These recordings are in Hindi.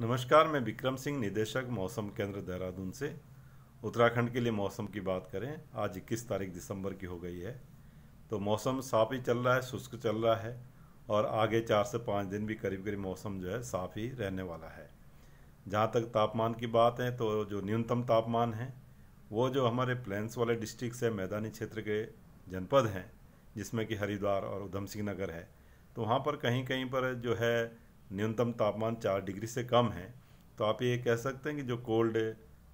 नमस्कार मैं विक्रम सिंह निदेशक मौसम केंद्र देहरादून से उत्तराखंड के लिए मौसम की बात करें आज 21 तारीख दिसंबर की हो गई है तो मौसम साफ ही चल रहा है शुष्क चल रहा है और आगे चार से पाँच दिन भी करीब करीब मौसम जो है साफ ही रहने वाला है जहाँ तक तापमान की बात है तो जो न्यूनतम तापमान है वो जो हमारे प्लेन्स वाले डिस्ट्रिक्ट से मैदानी क्षेत्र के जनपद हैं जिसमें कि हरिद्वार और उधम सिंह नगर है तो वहाँ पर कहीं कहीं पर जो है न्यूनतम तापमान चार डिग्री से कम है तो आप ये कह सकते हैं कि जो कोल्ड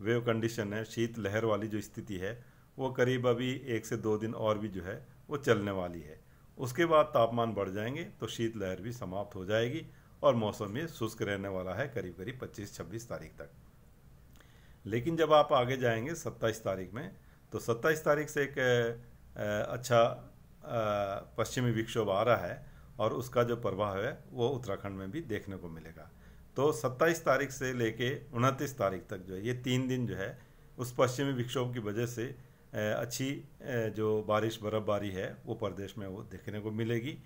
वेव कंडीशन है शीत लहर वाली जो स्थिति है वो करीब अभी एक से दो दिन और भी जो है वो चलने वाली है उसके बाद तापमान बढ़ जाएंगे तो शीत लहर भी समाप्त हो जाएगी और मौसम ये शुष्क रहने वाला है करीब करीब 25-26 तारीख तक लेकिन जब आप आगे जाएंगे 27 तारीख में तो 27 तारीख से एक अच्छा पश्चिमी विक्षोभ आ रहा है और उसका जो प्रभाव है वो उत्तराखंड में भी देखने को मिलेगा तो 27 तारीख से लेके उनतीस तारीख तक जो है ये तीन दिन जो है उस पश्चिमी विक्षोभ की वजह से अच्छी जो बारिश बर्फबारी है वो प्रदेश में वो देखने को मिलेगी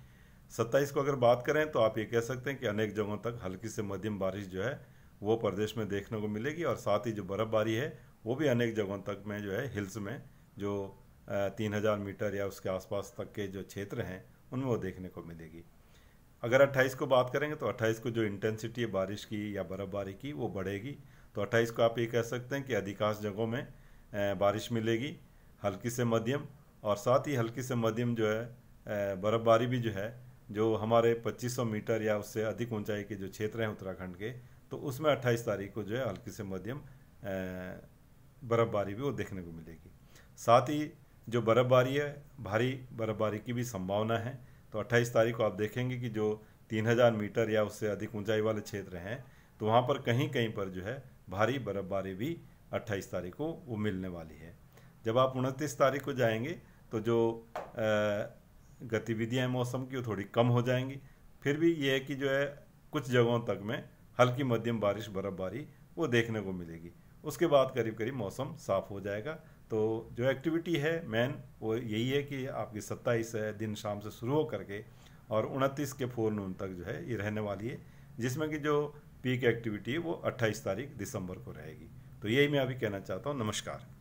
27 को अगर बात करें तो आप ये कह सकते हैं कि अनेक जगहों तक हल्की से मध्यम बारिश जो है वो प्रदेश में देखने को मिलेगी और साथ ही जो बर्फबारी है वो भी अनेक जगहों तक में जो है हिल्स में जो तीन हज़ार मीटर या उसके आसपास तक के जो क्षेत्र हैं उनमें वो देखने को मिलेगी अगर 28 को बात करेंगे तो 28 को जो इंटेंसिटी है बारिश की या बर्फ़बारी की वो बढ़ेगी तो 28 को आप ये कह सकते हैं कि अधिकांश जगहों में बारिश मिलेगी हल्की से मध्यम और साथ ही हल्की से मध्यम जो है बर्फ़बारी भी जो है जो हमारे 2500 मीटर या उससे अधिक ऊंचाई के जो क्षेत्र हैं उत्तराखंड के तो उसमें 28 तारीख को जो है हल्की से मध्यम बर्फ़बारी भी वो देखने को मिलेगी साथ ही जो बर्फ़बारी है भारी बर्फ़बारी की भी संभावना है तो 28 तारीख को आप देखेंगे कि जो 3000 मीटर या उससे अधिक ऊंचाई वाले क्षेत्र हैं तो वहाँ पर कहीं कहीं पर जो है भारी बर्फ़बारी भी 28 तारीख को वो मिलने वाली है जब आप उनतीस तारीख को जाएंगे तो जो गतिविधियाँ मौसम की वो थोड़ी कम हो जाएंगी फिर भी ये है कि जो है कुछ जगहों तक में हल्की मध्यम बारिश बर्फ़बारी वो देखने को मिलेगी उसके बाद करीब करीब मौसम साफ़ हो जाएगा तो जो एक्टिविटी है मेन वो यही है कि आपकी सत्ताईस है दिन शाम से शुरू हो करके और उनतीस के फोर नून तक जो है ये रहने वाली है जिसमें कि जो पीक एक्टिविटी है वो अट्ठाईस तारीख दिसंबर को रहेगी तो यही मैं अभी कहना चाहता हूँ नमस्कार